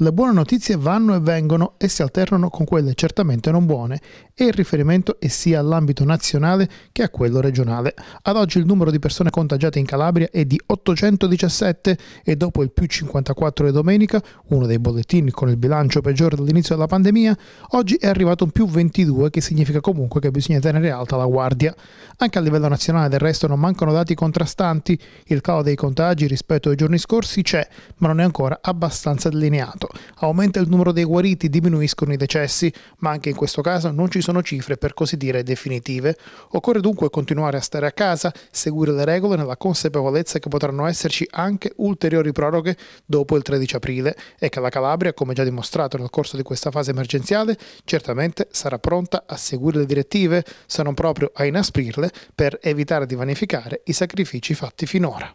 Le buone notizie vanno e vengono e si alternano con quelle certamente non buone e il riferimento è sia all'ambito nazionale che a quello regionale. Ad oggi il numero di persone contagiate in Calabria è di 817 e dopo il più 54 di domenica, uno dei bollettini con il bilancio peggiore dall'inizio della pandemia, oggi è arrivato un più 22 che significa comunque che bisogna tenere alta la guardia. Anche a livello nazionale del resto non mancano dati contrastanti, il calo dei contagi rispetto ai giorni scorsi c'è, ma non è ancora abbastanza delineato curato. Aumenta il numero dei guariti, diminuiscono i decessi, ma anche in questo caso non ci sono cifre per così dire definitive. Occorre dunque continuare a stare a casa, seguire le regole nella consapevolezza che potranno esserci anche ulteriori proroghe dopo il 13 aprile e che la Calabria, come già dimostrato nel corso di questa fase emergenziale, certamente sarà pronta a seguire le direttive, se non proprio a inasprirle, per evitare di vanificare i sacrifici fatti finora.